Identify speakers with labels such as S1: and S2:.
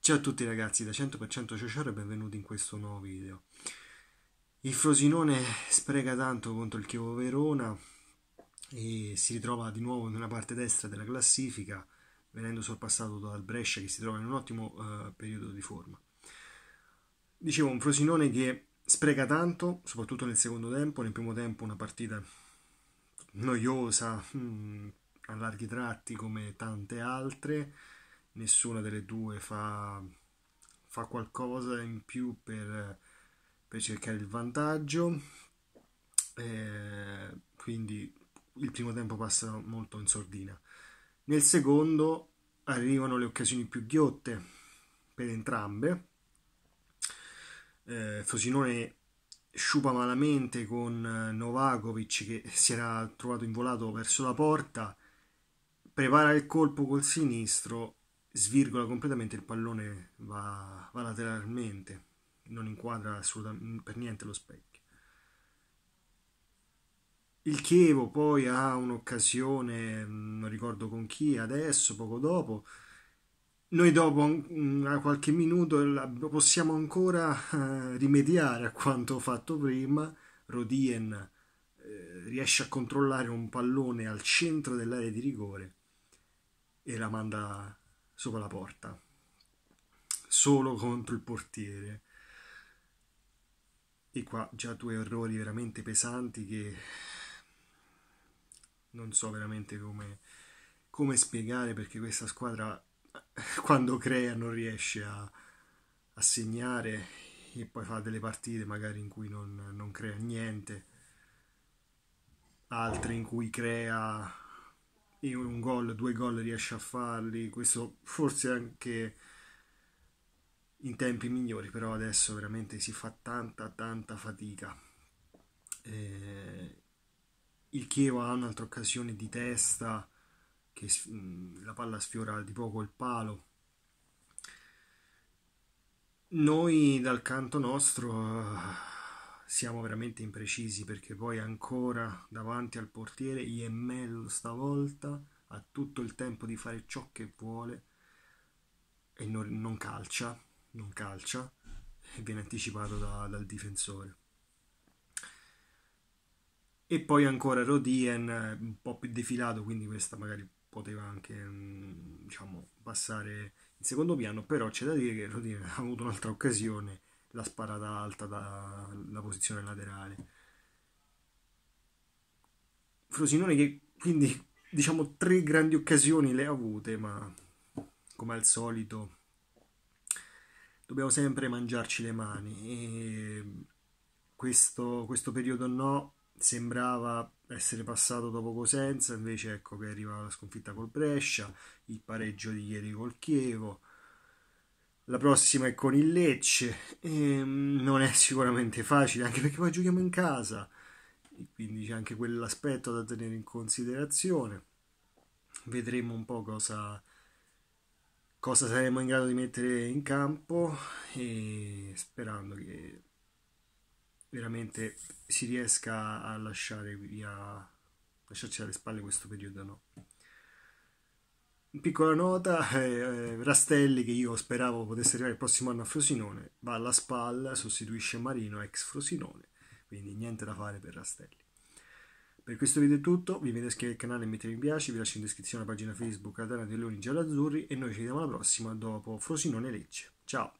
S1: Ciao a tutti ragazzi da 100% Ciociaro e benvenuti in questo nuovo video. Il Frosinone spreca tanto contro il Chievo Verona e si ritrova di nuovo nella parte destra della classifica venendo sorpassato dal Brescia che si trova in un ottimo eh, periodo di forma. Dicevo un Frosinone che spreca tanto, soprattutto nel secondo tempo, nel primo tempo una partita noiosa, mh, mm, a larghi tratti come tante altre nessuna delle due fa, fa qualcosa in più per, per cercare il vantaggio. Eh, quindi il primo tempo passa molto in sordina. Nel secondo arrivano le occasioni più ghiotte per entrambe. Eh, Frosinone sciupa malamente con Novakovic che si era trovato involato verso la porta, prepara il colpo col sinistro svirgola completamente il pallone va, va lateralmente non inquadra assolutamente per niente lo specchio il Chievo poi ha un'occasione mm, non ricordo con chi adesso poco dopo noi dopo un, mm, qualche minuto possiamo ancora eh, rimediare a quanto fatto prima Rodien eh, riesce a controllare un pallone al centro dell'area di rigore e la manda sopra la porta, solo contro il portiere. E qua già due errori veramente pesanti che non so veramente come, come spiegare perché questa squadra quando crea non riesce a, a, segnare e poi fa delle partite magari in cui non, non crea niente, altre in cui crea in un gol, due gol riesce a farli, questo forse anche in tempi migliori, però adesso veramente si fa tanta tanta fatica. Eh, il Chievo ha un'altra occasione di testa che mm, la palla sfiora di poco il palo. Noi dal canto nostro siamo veramente imprecisi perché poi ancora davanti al portiere Iemmel stavolta ha tutto il tempo di fare ciò che vuole e non, non calcia, non calcia e viene anticipato da, dal difensore. E poi ancora Rodien, un po' più defilato, quindi questa magari poteva anche mm, diciamo, passare in secondo piano, però c'è da dire che Rodien ha avuto un'altra occasione la sparata alta dalla posizione laterale. Frosinone che quindi diciamo tre grandi occasioni le ha avute, ma come al solito dobbiamo sempre mangiarci le mani. E questo, questo periodo no sembrava essere passato dopo Cosenza, invece ecco che arriva la sconfitta col Brescia, il pareggio di ieri col Chievo la prossima è con il Lecce e mm, non è sicuramente facile anche perché poi giochiamo in casa quindi c'è anche quell'aspetto da tenere in considerazione vedremo un po' cosa, cosa saremo in grado di mettere in campo e sperando che veramente si riesca a lasciare via lasciarci alle spalle questo periodo no piccola nota, eh, eh, Rastelli che io speravo potesse arrivare il prossimo anno a Frosinone, va alla spalla, sostituisce Marino ex Frosinone, quindi niente da fare per Rastelli. Per questo video è tutto, vi invito a iscrivervi al canale e mettere mi piace, vi lascio in descrizione la pagina Facebook Giallazzurri e noi ci vediamo alla prossima dopo Frosinone Lecce. Ciao!